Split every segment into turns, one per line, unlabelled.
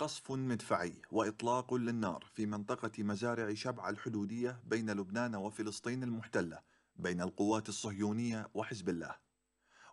قصف مدفعي وإطلاق للنار في منطقة مزارع شبعة الحدودية بين لبنان وفلسطين المحتلة بين القوات الصهيونية وحزب الله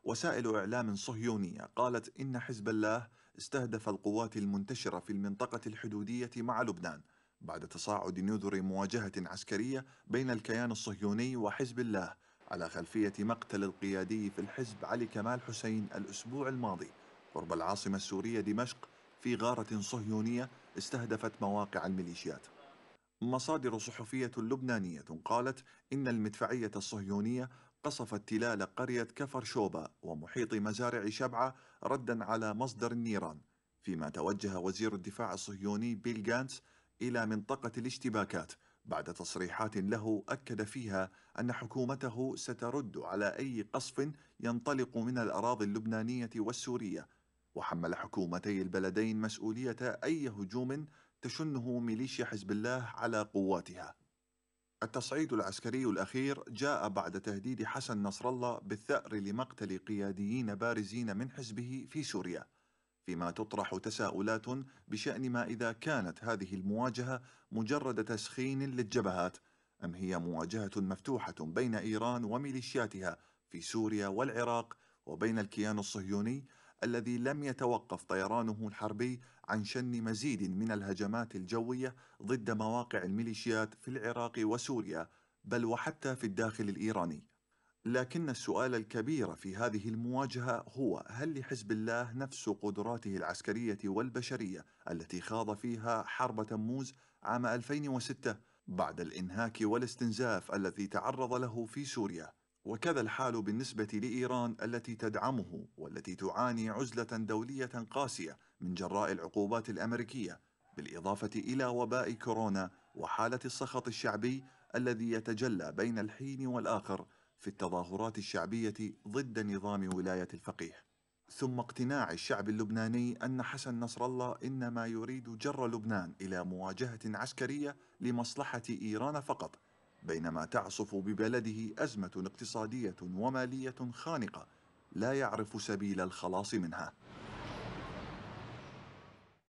وسائل إعلام صهيونية قالت إن حزب الله استهدف القوات المنتشرة في المنطقة الحدودية مع لبنان بعد تصاعد نذر مواجهة عسكرية بين الكيان الصهيوني وحزب الله على خلفية مقتل القيادي في الحزب علي كمال حسين الأسبوع الماضي قرب العاصمة السورية دمشق في غارة صهيونية استهدفت مواقع الميليشيات مصادر صحفية لبنانية قالت إن المدفعية الصهيونية قصفت تلال قرية كفر شوبا ومحيط مزارع شبعة ردا على مصدر النيران فيما توجه وزير الدفاع الصهيوني بيل جانس إلى منطقة الاشتباكات بعد تصريحات له أكد فيها أن حكومته سترد على أي قصف ينطلق من الأراضي اللبنانية والسورية وحمل حكومتي البلدين مسؤولية أي هجوم تشنه ميليشيا حزب الله على قواتها التصعيد العسكري الأخير جاء بعد تهديد حسن نصر الله بالثأر لمقتل قياديين بارزين من حزبه في سوريا فيما تطرح تساؤلات بشأن ما إذا كانت هذه المواجهة مجرد تسخين للجبهات أم هي مواجهة مفتوحة بين إيران وميليشياتها في سوريا والعراق وبين الكيان الصهيوني الذي لم يتوقف طيرانه الحربي عن شن مزيد من الهجمات الجوية ضد مواقع الميليشيات في العراق وسوريا بل وحتى في الداخل الإيراني لكن السؤال الكبير في هذه المواجهة هو هل لحزب الله نفس قدراته العسكرية والبشرية التي خاض فيها حرب تموز عام 2006 بعد الإنهاك والاستنزاف الذي تعرض له في سوريا وكذا الحال بالنسبة لإيران التي تدعمه والتي تعاني عزلة دولية قاسية من جراء العقوبات الأمريكية بالإضافة إلى وباء كورونا وحالة السخط الشعبي الذي يتجلى بين الحين والآخر في التظاهرات الشعبية ضد نظام ولاية الفقيه ثم اقتناع الشعب اللبناني أن حسن نصر الله إنما يريد جر لبنان إلى مواجهة عسكرية لمصلحة إيران فقط بينما تعصف ببلده أزمة اقتصادية ومالية خانقة لا يعرف سبيل الخلاص منها